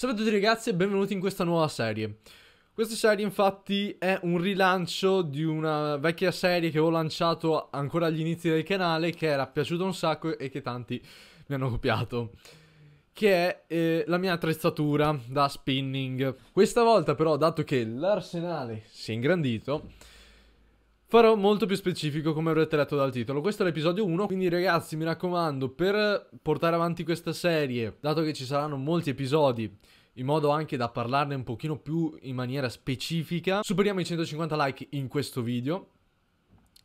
Salve a tutti ragazzi e benvenuti in questa nuova serie. Questa serie infatti è un rilancio di una vecchia serie che ho lanciato ancora agli inizi del canale che era piaciuta un sacco e che tanti mi hanno copiato che è eh, la mia attrezzatura da spinning. Questa volta però dato che l'arsenale si è ingrandito Farò molto più specifico come avrete letto dal titolo, questo è l'episodio 1, quindi ragazzi mi raccomando per portare avanti questa serie, dato che ci saranno molti episodi in modo anche da parlarne un pochino più in maniera specifica, superiamo i 150 like in questo video,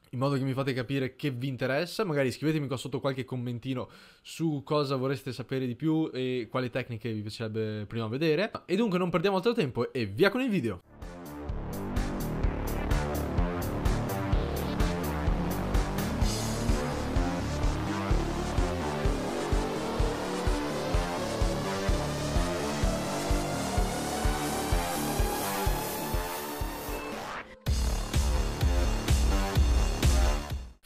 in modo che mi fate capire che vi interessa, magari scrivetemi qua sotto qualche commentino su cosa vorreste sapere di più e quali tecniche vi piacerebbe prima vedere, e dunque non perdiamo altro tempo e via con il video!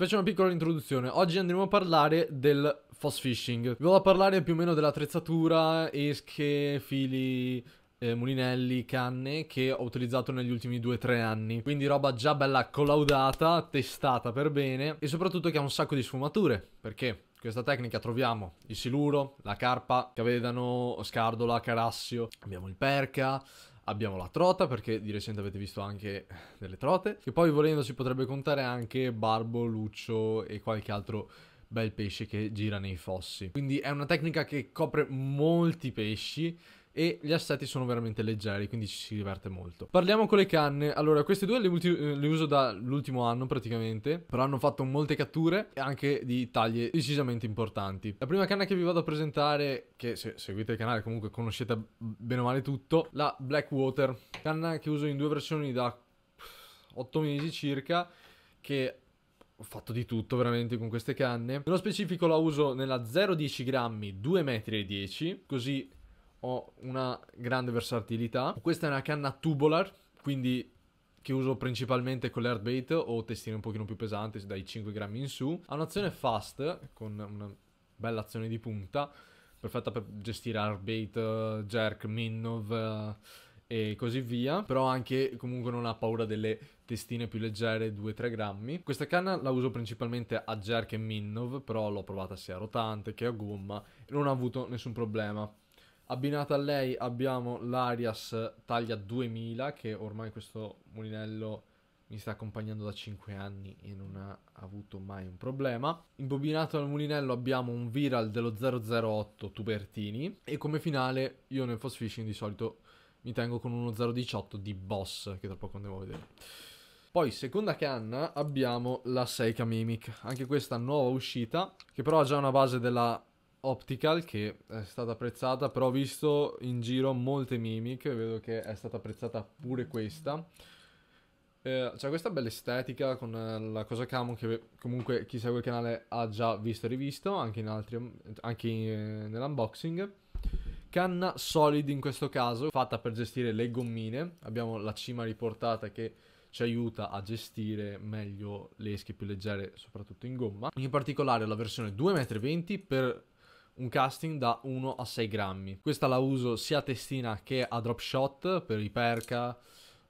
Facciamo una piccola introduzione. Oggi andremo a parlare del fast fishing. Vi vado a parlare più o meno dell'attrezzatura, esche, fili, eh, mulinelli, canne che ho utilizzato negli ultimi 2-3 anni. Quindi roba già bella collaudata, testata per bene e soprattutto che ha un sacco di sfumature. Perché? Questa tecnica troviamo il siluro, la carpa, cavedano, scardola, carassio, abbiamo il perca, Abbiamo la trota, perché di recente avete visto anche delle trote. Che poi volendo si potrebbe contare anche barbo, luccio e qualche altro bel pesce che gira nei fossi. Quindi è una tecnica che copre molti pesci e gli assetti sono veramente leggeri, quindi ci si diverte molto. Parliamo con le canne. Allora, queste due le, ulti- eh, le uso dall'ultimo anno praticamente, però hanno fatto molte catture e anche di taglie decisamente importanti. La prima canna che vi vado a presentare, che se seguite il canale comunque conoscete bene o male tutto, la Blackwater, canna che uso in due versioni da 8 mesi circa, che ho fatto di tutto veramente con queste canne. Nello specifico la uso nella 010 grammi 2,10 metri, così ho una grande versatilità. Questa è una canna tubular, quindi che uso principalmente con bait o testine un pochino più pesanti, dai 5 grammi in su. Ha un'azione fast, con una bella azione di punta, perfetta per gestire bait, jerk, minnow eh, e così via. Però anche comunque non ha paura delle testine più leggere, 2-3 grammi. Questa canna la uso principalmente a jerk e minnow, però l'ho provata sia a rotante che a gomma e non ho avuto nessun problema Abbinata a lei abbiamo l'Arias taglia 2000 che ormai questo mulinello mi sta accompagnando da 5 anni e non ha avuto mai un problema. Imbobinato al mulinello abbiamo un Viral dello 008 Tubertini e come finale io nel Fast Fishing di solito mi tengo con uno 018 di Boss che tra poco andiamo a vedere. Poi, seconda canna, abbiamo la Seika Mimic, anche questa nuova uscita, che però ha già una base della Optical che è stata apprezzata, però ho visto in giro molte mimic, vedo che è stata apprezzata pure questa. Eh, c'è questa bella estetica con eh, la cosa camo che comunque chi segue il canale ha già visto e rivisto, anche, in altri, anche in, eh, nell'unboxing. Canna solid in questo caso, fatta per gestire le gommine. Abbiamo la cima riportata che ci aiuta a gestire meglio le esche più leggere, soprattutto in gomma. In particolare la versione 2,20 m per un casting da 1 a 6 grammi. Questa la uso sia a testina che a drop shot per i perca,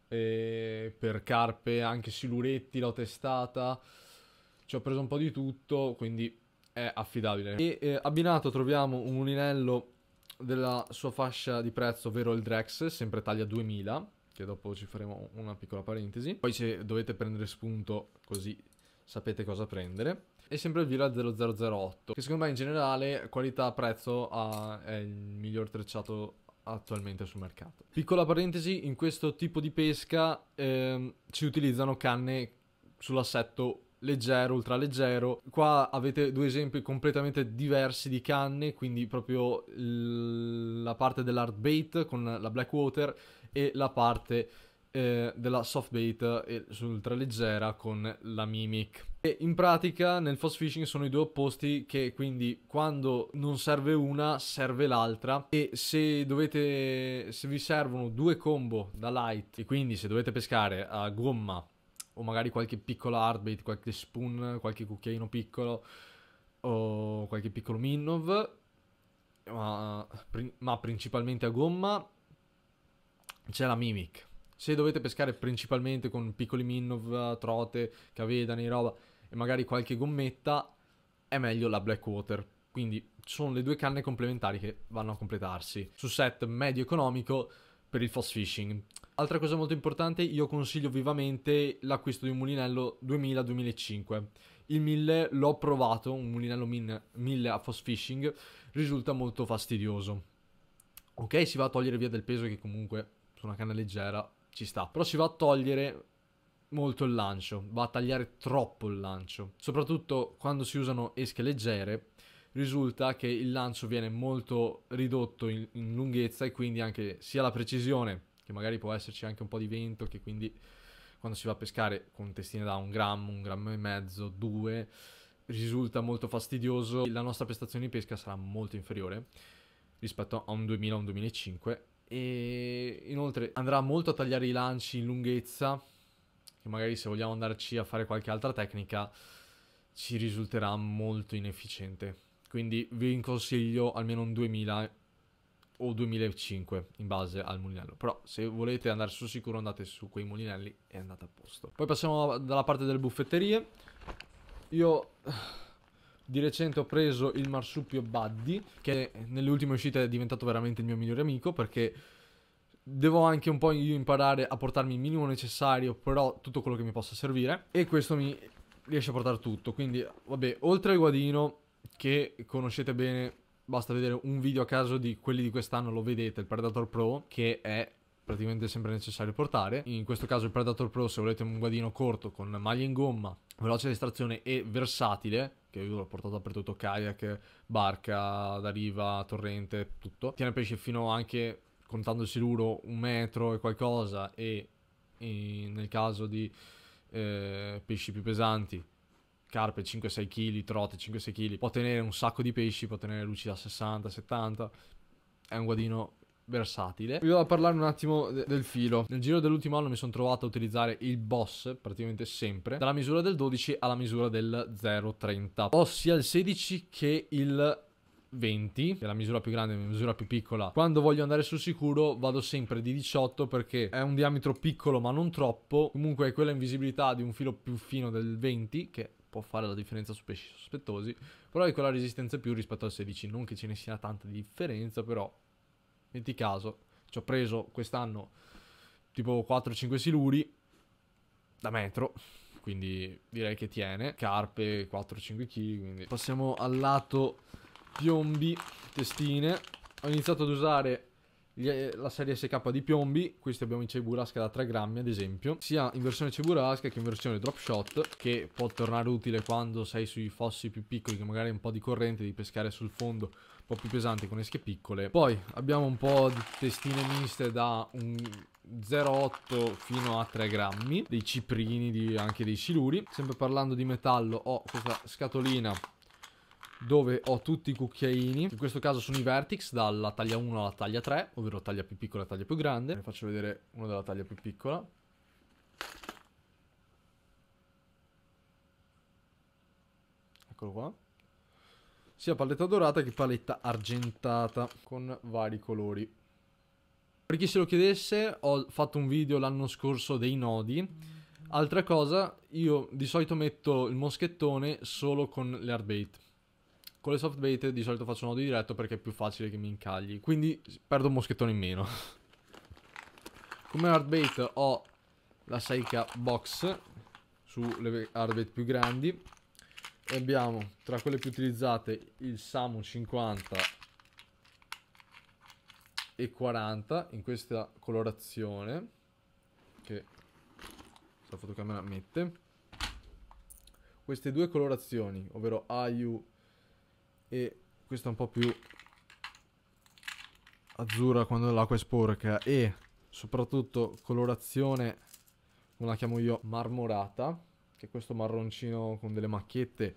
per carpe, anche siluretti l'ho testata. Ci ho preso un po' di tutto, quindi è affidabile. E eh, abbinato troviamo un mulinello della sua fascia di prezzo, ovvero il Drex, sempre taglia 2000, che dopo ci faremo una piccola parentesi. Poi se dovete prendere spunto così sapete cosa prendere. E sempre il Vila 0008, che secondo me in generale qualità-prezzo è il miglior trecciato attualmente sul mercato. Piccola parentesi, in questo tipo di pesca ehm, si utilizzano canne sull'assetto leggero, ultraleggero. Qua avete due esempi completamente diversi di canne, quindi proprio la parte dell'hard bait con la Blackwater e la parte eh, della soft bait e eh, sull'ultraleggera con la mimic. E in pratica nel fast fishing sono i due opposti che quindi quando non serve una serve l'altra e se dovete se vi servono due combo da light e quindi se dovete pescare a gomma o magari qualche piccola bait, qualche spoon, qualche cucchiaino piccolo o qualche piccolo minnow ma, ma principalmente a gomma c'è la mimic se dovete pescare principalmente con piccoli minnov, trote, cavedani, roba e magari qualche gommetta, è meglio la Blackwater. Quindi sono le due canne complementari che vanno a completarsi. Su set medio economico per il fast fishing. Altra cosa molto importante, io consiglio vivamente l'acquisto di un mulinello 2000-2005. Il 1000 l'ho provato, un mulinello 1000 a fast fishing, risulta molto fastidioso. Ok, si va a togliere via del peso che comunque su una canna leggera ci sta, però ci va a togliere molto il lancio, va a tagliare troppo il lancio, soprattutto quando si usano esche leggere, risulta che il lancio viene molto ridotto in, in lunghezza e quindi anche sia la precisione, che magari può esserci anche un po' di vento, che quindi quando si va a pescare con testine da un grammo, un grammo e mezzo, due, risulta molto fastidioso, la nostra prestazione di pesca sarà molto inferiore rispetto a un 2000 o un 2005 e inoltre andrà molto a tagliare i lanci in lunghezza che magari se vogliamo andarci a fare qualche altra tecnica ci risulterà molto inefficiente quindi vi consiglio almeno un 2000 o 2005 in base al mulinello però se volete andare su sicuro andate su quei mulinelli e andate a posto poi passiamo dalla parte delle buffetterie io di recente ho preso il marsupio Buddy, che nelle ultime uscite è diventato veramente il mio migliore amico perché devo anche un po' io imparare a portarmi il minimo necessario, però tutto quello che mi possa servire e questo mi riesce a portare tutto. Quindi, vabbè, oltre al guadino che conoscete bene, basta vedere un video a caso di quelli di quest'anno, lo vedete, il Predator Pro che è praticamente sempre necessario portare. In questo caso il Predator Pro, se volete un guadino corto con maglia in gomma, veloce distrazione e versatile, che io l'ho portato dappertutto, kayak, barca, da riva, torrente, tutto. Tiene pesce fino anche, contando il siluro, un metro e qualcosa e, e nel caso di eh, pesci più pesanti, carpe 5-6 kg, trote 5-6 kg, può tenere un sacco di pesci, può tenere luci da 60-70, è un guadino versatile. Vi vado a parlare un attimo del filo. Nel giro dell'ultimo anno mi sono trovato a utilizzare il boss praticamente sempre, dalla misura del 12 alla misura del 0,30, Ho sia il 16 che il 20, che è la misura più grande e la misura più piccola. Quando voglio andare sul sicuro vado sempre di 18 perché è un diametro piccolo ma non troppo. Comunque è quella invisibilità di un filo più fino del 20 che può fare la differenza su pesci sospettosi, però è quella resistenza più rispetto al 16, non che ce ne sia tanta differenza, però metti caso, ci ho preso quest'anno tipo 4-5 siluri da metro, quindi direi che tiene. Carpe 4-5 kg, quindi passiamo al lato piombi, testine. Ho iniziato ad usare eh, la serie SK di piombi, questi abbiamo in Ceburasca da 3 grammi ad esempio, sia in versione Ceburasca che in versione drop shot, che può tornare utile quando sei sui fossi più piccoli, che magari hai un po' di corrente, di pescare sul fondo un po' più pesante con esche piccole. Poi abbiamo un po' di testine miste da un 0,8 fino a 3 grammi, dei ciprini, di, anche dei siluri. Sempre parlando di metallo ho questa scatolina dove ho tutti i cucchiaini. In questo caso sono i vertex dalla taglia 1 alla taglia 3, ovvero taglia più piccola e taglia più grande. Vi faccio vedere uno della taglia più piccola. Eccolo qua. Sia paletta dorata che paletta argentata con vari colori. Per chi se lo chiedesse, ho fatto un video l'anno scorso dei nodi. Altra cosa, io di solito metto il moschettone solo con le hardbait. Con le soft bait di solito faccio nodo diretto perché è più facile che mi incagli. Quindi perdo un moschettone in meno. Come hard bait ho la Seika Box sulle hard bait più grandi. E abbiamo tra quelle più utilizzate il Samu 50 e 40 in questa colorazione che la fotocamera mette. Queste due colorazioni, ovvero AU e questa è un po' più azzurra quando l'acqua è sporca e soprattutto colorazione, come la chiamo io, marmorata, che è questo marroncino con delle macchiette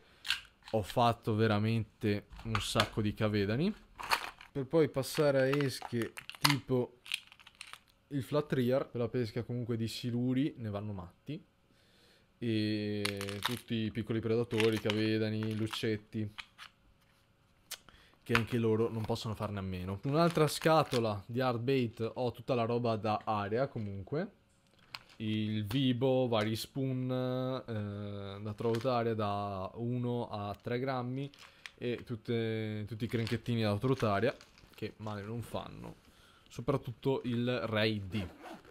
ho fatto veramente un sacco di cavedani per poi passare a esche tipo il flat rear per la pesca comunque di siluri ne vanno matti e tutti i piccoli predatori, cavedani, lucetti che anche loro non possono farne a meno. Un'altra scatola di hard bait, ho tutta la roba da area comunque. Il vibo, vari spoon eh, da trotare da 1 a 3 grammi e tutte, tutti i cranchettini da trotare che male non fanno. Soprattutto il Ray D.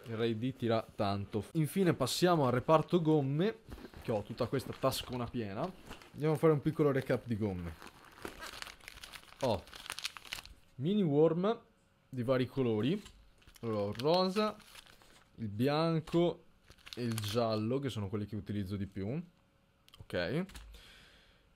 Il Ray D tira tanto. Infine passiamo al reparto gomme che ho tutta questa tascona piena. Andiamo a fare un piccolo recap di gomme ho oh. mini worm di vari colori. Allora il rosa, il bianco e il giallo, che sono quelli che utilizzo di più. Ok.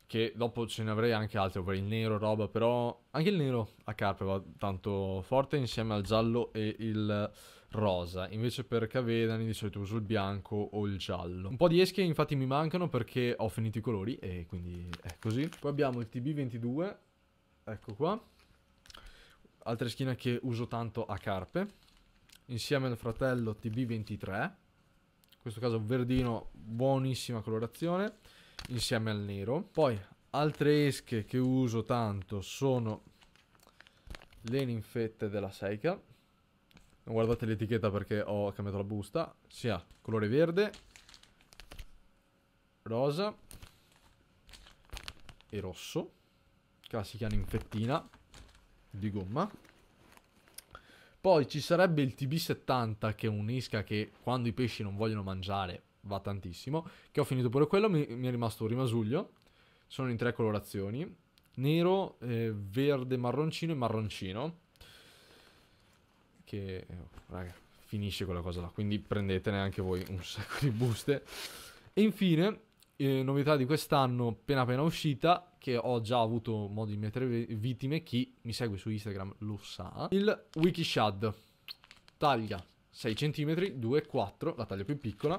Che dopo ce ne avrei anche altri, ovvero il nero, roba, però... Anche il nero a carpe va tanto forte insieme al giallo e il rosa. Invece per cavedani di solito uso il bianco o il giallo. Un po' di esche infatti mi mancano perché ho finito i colori e quindi è così. Poi abbiamo il TB22 ecco qua. Altre schiena che uso tanto a carpe. Insieme al fratello TB23. In questo caso verdino, buonissima colorazione. Insieme al nero. Poi altre esche che uso tanto sono le ninfette della Seika. Non guardate l'etichetta perché ho cambiato la busta. Si ha colore verde, rosa e rosso classica ninfettina di gomma. Poi ci sarebbe il TB70 che è un'isca che quando i pesci non vogliono mangiare va tantissimo, che ho finito pure quello, mi, mi è rimasto un rimasuglio, sono in tre colorazioni, nero, eh, verde, marroncino e marroncino, che oh, raga, finisce quella cosa là, quindi prendetene anche voi un sacco di buste. E infine eh, novità di quest'anno appena appena uscita, che ho già avuto modo di mettere vittime, chi mi segue su Instagram lo sa, il Wikishad. Taglia 6 cm, 2,4, la taglia più piccola,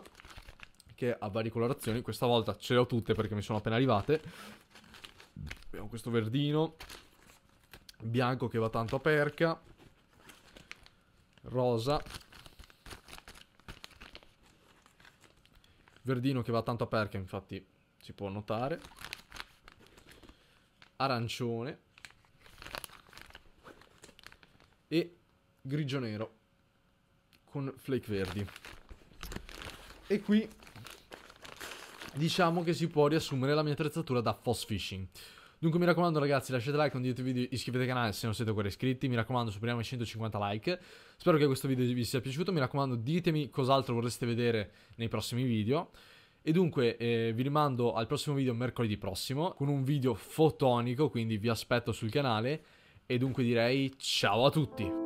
che ha varie colorazioni, questa volta ce le ho tutte perché mi sono appena arrivate. Abbiamo questo verdino, bianco che va tanto a perca, rosa, Verdino che va tanto a perca, infatti si può notare. Arancione. E grigio nero con flake verdi. E qui diciamo che si può riassumere la mia attrezzatura da fosfishing. fishing. Dunque mi raccomando ragazzi lasciate like, condividete il video, iscrivetevi al canale se non siete ancora iscritti, mi raccomando superiamo i 150 like. Spero che questo video vi sia piaciuto, mi raccomando ditemi cos'altro vorreste vedere nei prossimi video. E dunque eh, vi rimando al prossimo video mercoledì prossimo con un video fotonico, quindi vi aspetto sul canale. E dunque direi ciao a tutti!